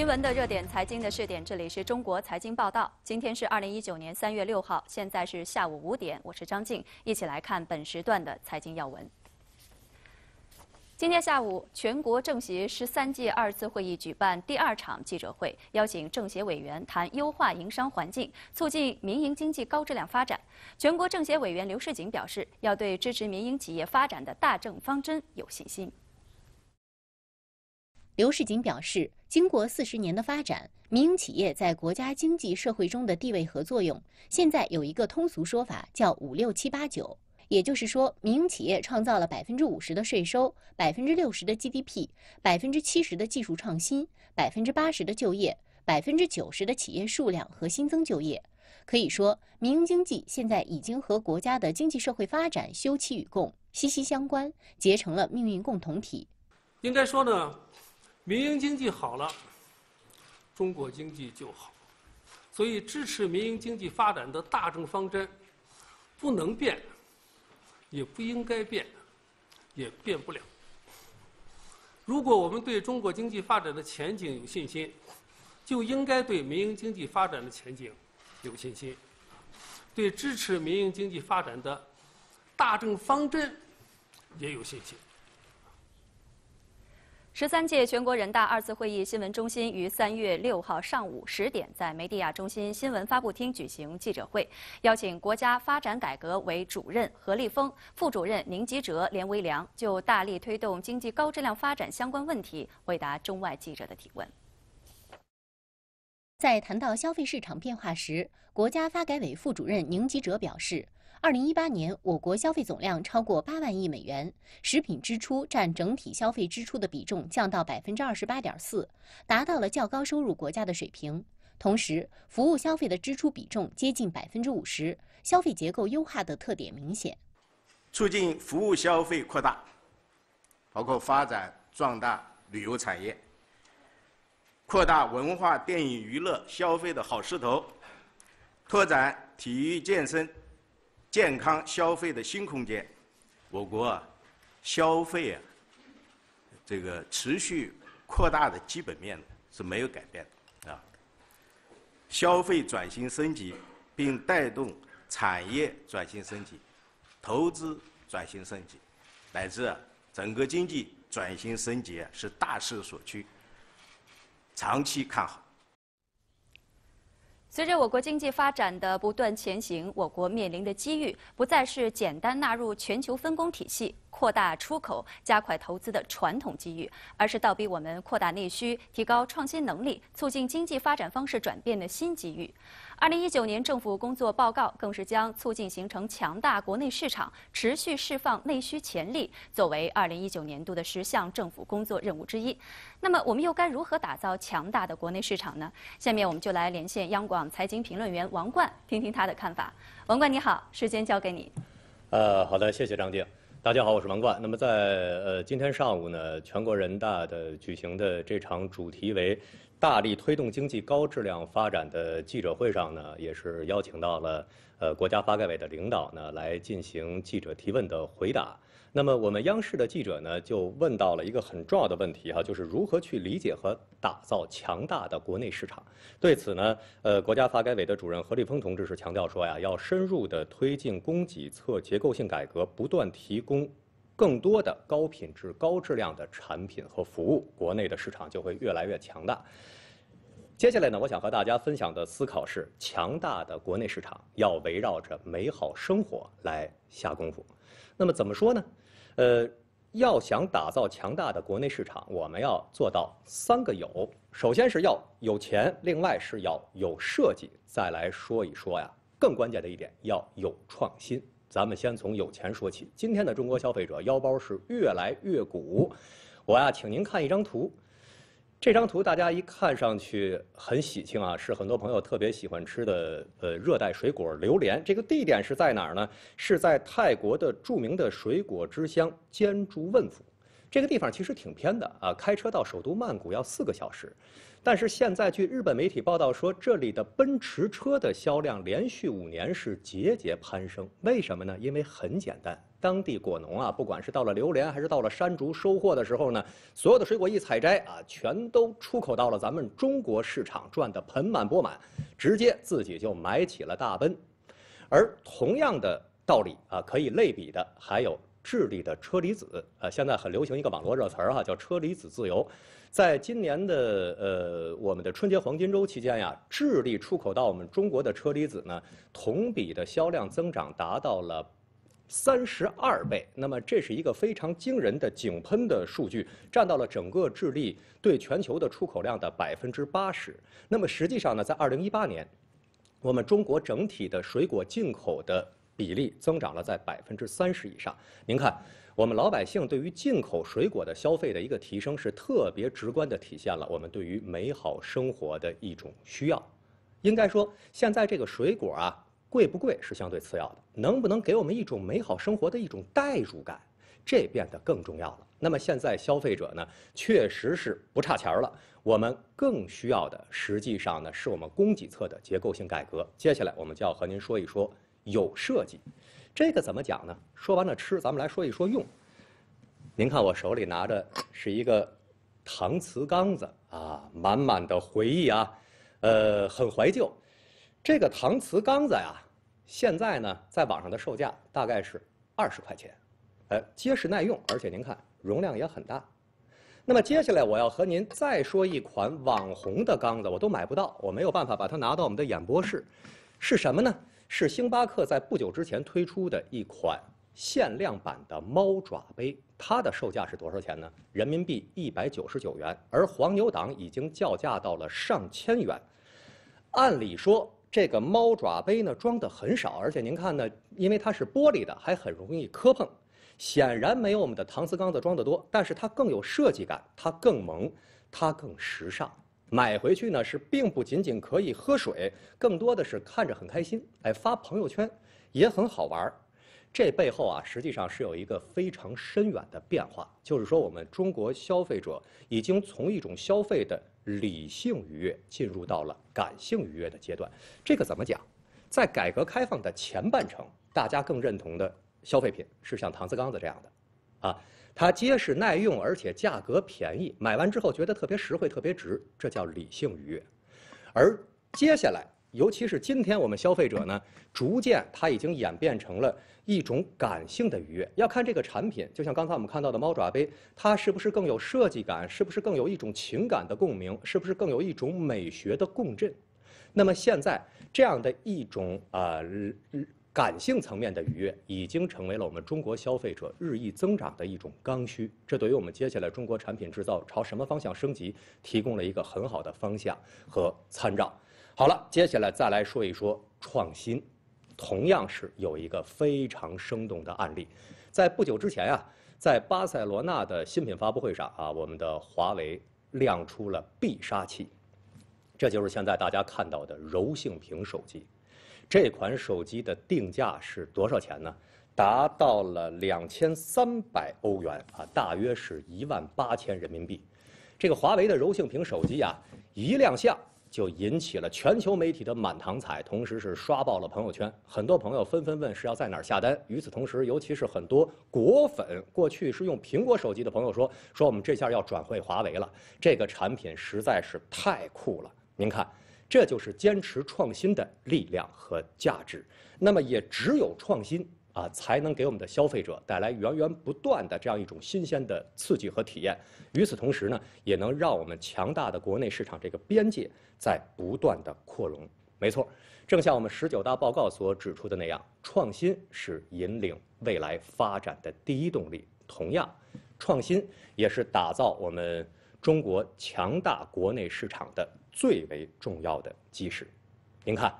新闻的热点，财经的试点，这里是中国财经报道。今天是二零一九年三月六号，现在是下午五点，我是张静，一起来看本时段的财经要闻。今天下午，全国政协十三届二次会议举办第二场记者会，邀请政协委员谈优化营商环境，促进民营经济高质量发展。全国政协委员刘世锦表示，要对支持民营企业发展的大政方针有信心。刘世锦表示，经过四十年的发展，民营企业在国家经济社会中的地位和作用，现在有一个通俗说法叫“五六七八九”，也就是说，民营企业创造了百分之五十的税收、百分之六十的 GDP、百分之七十的技术创新、百分之八十的就业、百分之九十的企业数量和新增就业。可以说，民营经济现在已经和国家的经济社会发展休戚与共，息息相关，结成了命运共同体。应该说呢。民营经济好了，中国经济就好。所以，支持民营经济发展的大政方针不能变，也不应该变，也变不了。如果我们对中国经济发展的前景有信心，就应该对民营经济发展的前景有信心，对支持民营经济发展的大政方针也有信心。十三届全国人大二次会议新闻中心于三月六号上午十点在梅地亚中心新闻发布厅举行记者会，邀请国家发展改革委主任何立峰、副主任宁吉喆、连维良就大力推动经济高质量发展相关问题回答中外记者的提问。在谈到消费市场变化时，国家发改委副主任宁吉喆表示。二零一八年，我国消费总量超过八万亿美元，食品支出占整体消费支出的比重降到百分之二十八点四，达到了较高收入国家的水平。同时，服务消费的支出比重接近百分之五十，消费结构优化的特点明显。促进服务消费扩大，包括发展壮大旅游产业，扩大文化、电影、娱乐消费的好势头，拓展体育健身。健康消费的新空间，我国啊，消费啊，这个持续扩大的基本面是没有改变的啊。消费转型升级，并带动产业转型升级、投资转型升级，乃至整个经济转型升级是大势所趋，长期看好。随着我国经济发展的不断前行，我国面临的机遇不再是简单纳入全球分工体系、扩大出口、加快投资的传统机遇，而是倒逼我们扩大内需、提高创新能力、促进经济发展方式转变的新机遇。二零一九年政府工作报告更是将促进形成强大国内市场、持续释放内需潜力作为二零一九年度的十项政府工作任务之一。那么，我们又该如何打造强大的国内市场呢？下面我们就来连线央广财经评论员王冠，听听他的看法。王冠你好，时间交给你。呃，好的，谢谢张静。大家好，我是王冠。那么在呃今天上午呢，全国人大的举行的这场主题为。大力推动经济高质量发展的记者会上呢，也是邀请到了呃国家发改委的领导呢来进行记者提问的回答。那么我们央视的记者呢就问到了一个很重要的问题哈，就是如何去理解和打造强大的国内市场。对此呢，呃国家发改委的主任何立峰同志是强调说呀，要深入的推进供给侧结构性改革，不断提供。更多的高品质、高质量的产品和服务，国内的市场就会越来越强大。接下来呢，我想和大家分享的思考是：强大的国内市场要围绕着美好生活来下功夫。那么怎么说呢？呃，要想打造强大的国内市场，我们要做到三个有：首先是要有钱，另外是要有设计，再来说一说呀，更关键的一点要有创新。咱们先从有钱说起。今天的中国消费者腰包是越来越鼓，我呀，请您看一张图。这张图大家一看上去很喜庆啊，是很多朋友特别喜欢吃的呃热带水果榴莲。这个地点是在哪儿呢？是在泰国的著名的水果之乡坚竹汶府。这个地方其实挺偏的啊，开车到首都曼谷要四个小时，但是现在据日本媒体报道说，这里的奔驰车的销量连续五年是节节攀升。为什么呢？因为很简单，当地果农啊，不管是到了榴莲还是到了山竹收获的时候呢，所有的水果一采摘啊，全都出口到了咱们中国市场，赚得盆满钵满，直接自己就买起了大奔。而同样的道理啊，可以类比的还有。智利的车厘子啊，现在很流行一个网络热词儿哈，叫“车厘子自由”。在今年的呃我们的春节黄金周期间呀，智利出口到我们中国的车厘子呢，同比的销量增长达到了三十二倍。那么这是一个非常惊人的井喷的数据，占到了整个智利对全球的出口量的百分之八十。那么实际上呢，在二零一八年，我们中国整体的水果进口的。比例增长了在百分之三十以上。您看，我们老百姓对于进口水果的消费的一个提升，是特别直观的体现了我们对于美好生活的一种需要。应该说，现在这个水果啊，贵不贵是相对次要的，能不能给我们一种美好生活的一种代入感，这变得更重要了。那么现在消费者呢，确实是不差钱了。我们更需要的，实际上呢，是我们供给侧的结构性改革。接下来我们就要和您说一说。有设计，这个怎么讲呢？说完了吃，咱们来说一说用。您看我手里拿的是一个搪瓷缸子啊，满满的回忆啊，呃，很怀旧。这个搪瓷缸子呀，现在呢，在网上的售价大概是二十块钱，呃，结实耐用，而且您看容量也很大。那么接下来我要和您再说一款网红的缸子，我都买不到，我没有办法把它拿到我们的演播室，是什么呢？是星巴克在不久之前推出的一款限量版的猫爪杯，它的售价是多少钱呢？人民币一百九十九元，而黄牛党已经叫价到了上千元。按理说，这个猫爪杯呢装的很少，而且您看呢，因为它是玻璃的，还很容易磕碰，显然没有我们的搪瓷缸子装的多。但是它更有设计感，它更萌，它更时尚。买回去呢是并不仅仅可以喝水，更多的是看着很开心，哎，发朋友圈也很好玩儿。这背后啊，实际上是有一个非常深远的变化，就是说我们中国消费者已经从一种消费的理性愉悦进入到了感性愉悦的阶段。这个怎么讲？在改革开放的前半程，大家更认同的消费品是像搪瓷缸子这样的，啊。它结实耐用，而且价格便宜，买完之后觉得特别实惠，特别值，这叫理性愉悦。而接下来，尤其是今天我们消费者呢，逐渐它已经演变成了一种感性的愉悦。要看这个产品，就像刚才我们看到的猫爪杯，它是不是更有设计感，是不是更有一种情感的共鸣，是不是更有一种美学的共振？那么现在这样的一种啊感性层面的愉悦已经成为了我们中国消费者日益增长的一种刚需，这对于我们接下来中国产品制造朝什么方向升级提供了一个很好的方向和参照。好了，接下来再来说一说创新，同样是有一个非常生动的案例，在不久之前啊，在巴塞罗那的新品发布会上啊，我们的华为亮出了必杀器，这就是现在大家看到的柔性屏手机。这款手机的定价是多少钱呢？达到了两千三百欧元啊，大约是一万八千人民币。这个华为的柔性屏手机啊，一亮相就引起了全球媒体的满堂彩，同时是刷爆了朋友圈。很多朋友纷纷问是要在哪儿下单。与此同时，尤其是很多果粉，过去是用苹果手机的朋友说说我们这下要转会华为了。这个产品实在是太酷了，您看。这就是坚持创新的力量和价值。那么，也只有创新啊，才能给我们的消费者带来源源不断的这样一种新鲜的刺激和体验。与此同时呢，也能让我们强大的国内市场这个边界在不断的扩容。没错，正像我们十九大报告所指出的那样，创新是引领未来发展的第一动力。同样，创新也是打造我们。中国强大国内市场的最为重要的基石，您看，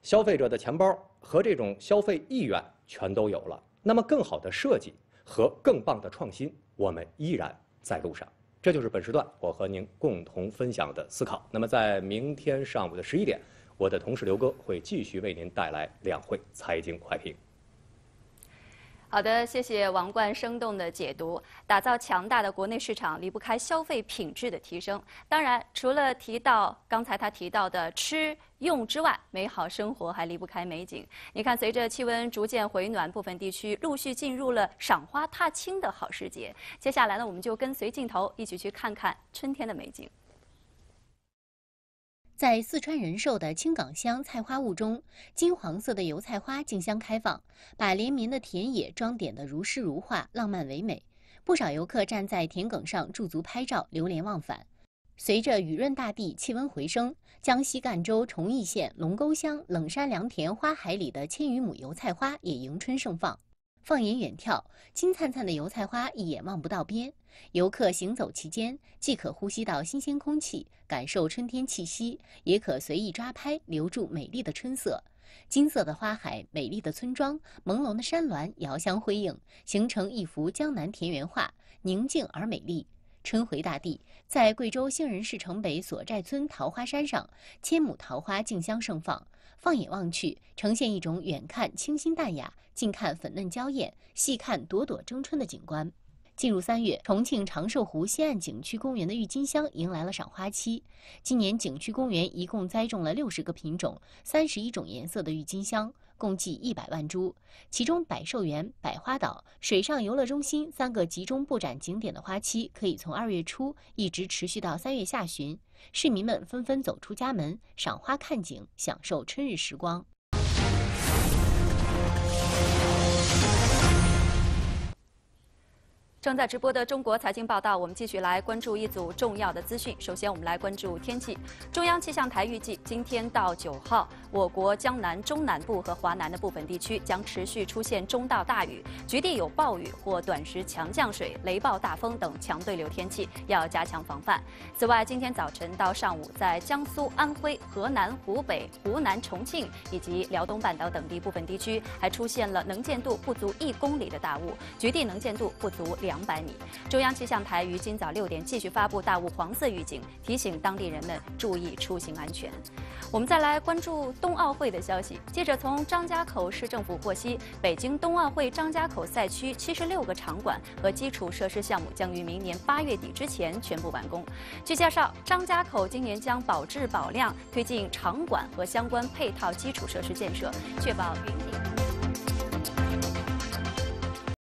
消费者的钱包和这种消费意愿全都有了。那么，更好的设计和更棒的创新，我们依然在路上。这就是本时段我和您共同分享的思考。那么，在明天上午的十一点，我的同事刘哥会继续为您带来两会财经快评。好的，谢谢王冠生动的解读。打造强大的国内市场，离不开消费品质的提升。当然，除了提到刚才他提到的吃用之外，美好生活还离不开美景。你看，随着气温逐渐回暖，部分地区陆续进入了赏花踏青的好时节。接下来呢，我们就跟随镜头一起去看看春天的美景。在四川仁寿的青冈乡菜花坞中，金黄色的油菜花竞相开放，把连绵的田野装点得如诗如画、浪漫唯美。不少游客站在田埂上驻足拍照，流连忘返。随着雨润大地，气温回升，江西赣州崇义县龙沟乡冷山良田花海里的千余亩油菜花也迎春盛放。放眼远眺，金灿灿的油菜花一眼望不到边。游客行走其间，既可呼吸到新鲜空气，感受春天气息，也可随意抓拍，留住美丽的春色。金色的花海，美丽的村庄，朦胧的山峦遥相辉映，形成一幅江南田园画，宁静而美丽。春回大地，在贵州兴仁市城北所寨村桃花山上，千亩桃花竞相盛放。放眼望去，呈现一种远看清新淡雅、近看粉嫩娇艳、细看朵朵争春的景观。进入三月，重庆长寿湖西岸景区公园的郁金香迎来了赏花期。今年景区公园一共栽种了六十个品种、三十一种颜色的郁金香。共计一百万株，其中百寿园、百花岛、水上游乐中心三个集中布展景点的花期可以从二月初一直持续到三月下旬，市民们纷纷走出家门，赏花看景，享受春日时光。正在直播的中国财经报道，我们继续来关注一组重要的资讯。首先，我们来关注天气。中央气象台预计，今天到九号，我国江南中南部和华南的部分地区将持续出现中到大雨，局地有暴雨或短时强降水、雷暴大风等强对流天气，要加强防范。此外，今天早晨到上午，在江苏、安徽、河南、湖北、湖南、重庆以及辽东半岛等地部分地区，还出现了能见度不足一公里的大雾，局地能见度不足两。两百米。中央气象台于今早六点继续发布大雾黄色预警，提醒当地人们注意出行安全。我们再来关注冬奥会的消息。记者从张家口市政府获悉，北京冬奥会张家口赛区七十六个场馆和基础设施项目将于明年八月底之前全部完工。据介绍，张家口今年将保质保量推进场馆和相关配套基础设施建设，确保。云顶。